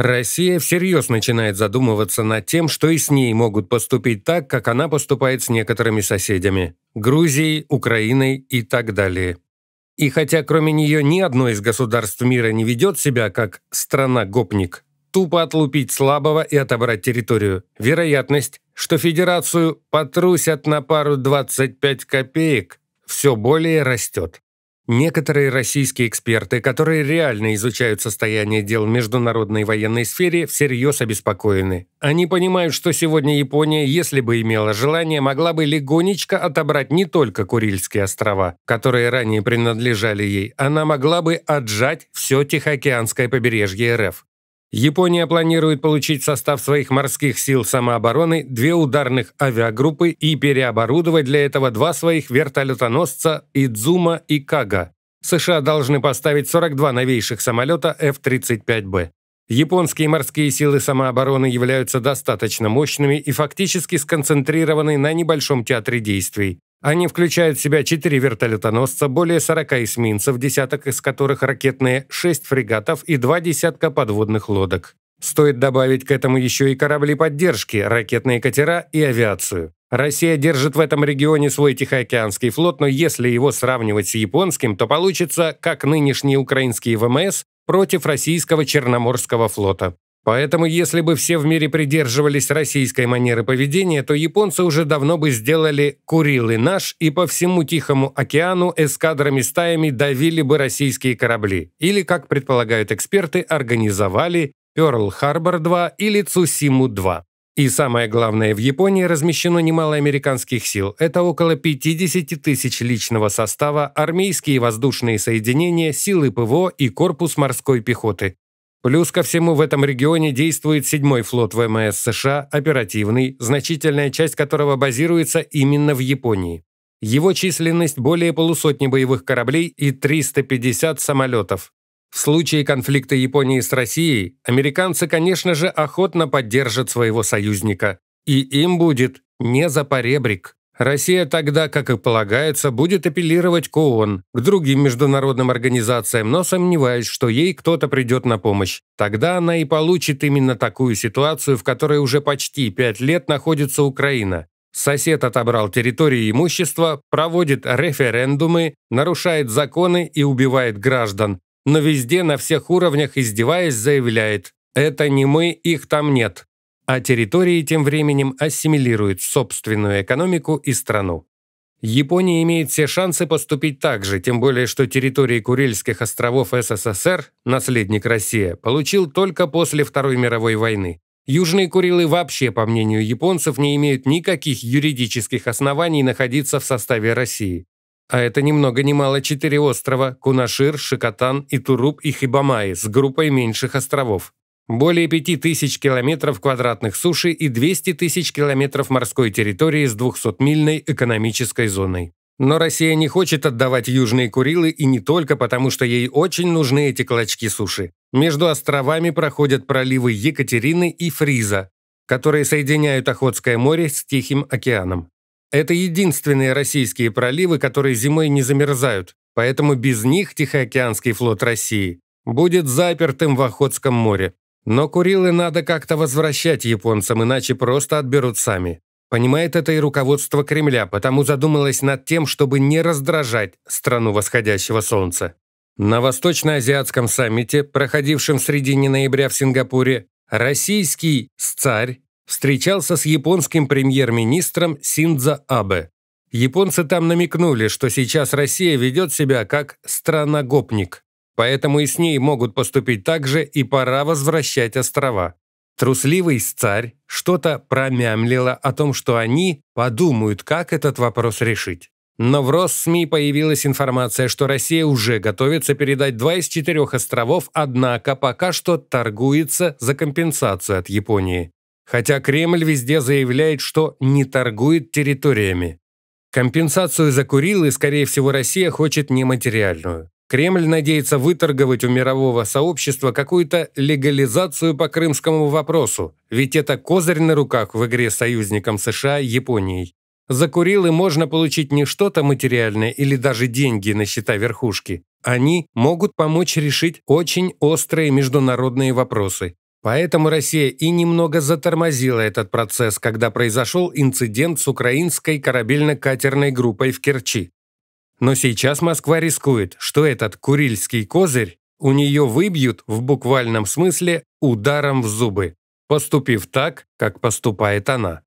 Россия всерьез начинает задумываться над тем, что и с ней могут поступить так, как она поступает с некоторыми соседями – Грузией, Украиной и так далее. И хотя кроме нее ни одно из государств мира не ведет себя как «страна-гопник», тупо отлупить слабого и отобрать территорию. Вероятность, что федерацию потрусят на пару 25 копеек, все более растет. Некоторые российские эксперты, которые реально изучают состояние дел в международной военной сфере, всерьез обеспокоены. Они понимают, что сегодня Япония, если бы имела желание, могла бы легонечко отобрать не только Курильские острова, которые ранее принадлежали ей, она могла бы отжать все Тихоокеанское побережье РФ. Япония планирует получить в состав своих морских сил самообороны две ударных авиагруппы и переоборудовать для этого два своих вертолетоносца «Идзума» и «Кага». США должны поставить 42 новейших самолета F-35B. Японские морские силы самообороны являются достаточно мощными и фактически сконцентрированы на небольшом театре действий. Они включают в себя 4 вертолетоносца, более 40 эсминцев, десяток из которых ракетные, 6 фрегатов и 2 десятка подводных лодок. Стоит добавить к этому еще и корабли поддержки, ракетные катера и авиацию. Россия держит в этом регионе свой Тихоокеанский флот, но если его сравнивать с японским, то получится, как нынешние украинские ВМС против российского Черноморского флота. Поэтому если бы все в мире придерживались российской манеры поведения, то японцы уже давно бы сделали «Курилы наш» и по всему Тихому океану эскадрами-стаями давили бы российские корабли. Или, как предполагают эксперты, организовали «Пёрл-Харбор-2» или «Цусиму-2». И самое главное, в Японии размещено немало американских сил. Это около 50 тысяч личного состава, армейские воздушные соединения, силы ПВО и корпус морской пехоты. Плюс ко всему в этом регионе действует Седьмой флот ВМС США, оперативный, значительная часть которого базируется именно в Японии. Его численность более полусотни боевых кораблей и 350 самолетов. В случае конфликта Японии с Россией, американцы, конечно же, охотно поддержат своего союзника. И им будет не за поребрик. Россия тогда, как и полагается, будет апеллировать к ООН, к другим международным организациям, но сомневаюсь, что ей кто-то придет на помощь. Тогда она и получит именно такую ситуацию, в которой уже почти пять лет находится Украина. Сосед отобрал территории и имущество, проводит референдумы, нарушает законы и убивает граждан. Но везде, на всех уровнях, издеваясь, заявляет «Это не мы, их там нет» а территории тем временем ассимилируют собственную экономику и страну. Япония имеет все шансы поступить так же, тем более что территории Курильских островов СССР, наследник России, получил только после Второй мировой войны. Южные Курилы вообще, по мнению японцев, не имеют никаких юридических оснований находиться в составе России. А это ни много ни мало четыре острова – Кунашир, Шикотан, Итуруп и Хибамаи с группой меньших островов более 5000 километров квадратных суши и 200 тысяч километров морской территории с 200-мильной экономической зоной. Но Россия не хочет отдавать Южные Курилы и не только потому, что ей очень нужны эти клочки суши. Между островами проходят проливы Екатерины и Фриза, которые соединяют Охотское море с Тихим океаном. Это единственные российские проливы, которые зимой не замерзают, поэтому без них Тихоокеанский флот России будет запертым в Охотском море. Но Курилы надо как-то возвращать японцам, иначе просто отберут сами. Понимает это и руководство Кремля, потому задумалось над тем, чтобы не раздражать страну восходящего солнца. На Восточно-Азиатском саммите, проходившем в середине ноября в Сингапуре, российский царь встречался с японским премьер-министром Синдзо Абе. Японцы там намекнули, что сейчас Россия ведет себя как страногопник. Поэтому и с ней могут поступить так же, и пора возвращать острова. Трусливый царь что-то промямлила о том, что они подумают, как этот вопрос решить. Но в Россми появилась информация, что Россия уже готовится передать два из четырех островов, однако пока что торгуется за компенсацию от Японии. Хотя Кремль везде заявляет, что не торгует территориями. Компенсацию за Курилы, скорее всего, Россия хочет нематериальную. Кремль надеется выторговать у мирового сообщества какую-то легализацию по крымскому вопросу, ведь это козырь на руках в игре с союзником США Японией. За Курилы можно получить не что-то материальное или даже деньги на счета верхушки. Они могут помочь решить очень острые международные вопросы. Поэтому Россия и немного затормозила этот процесс, когда произошел инцидент с украинской корабельно-катерной группой в Керчи. Но сейчас Москва рискует, что этот курильский козырь у нее выбьют в буквальном смысле ударом в зубы, поступив так, как поступает она.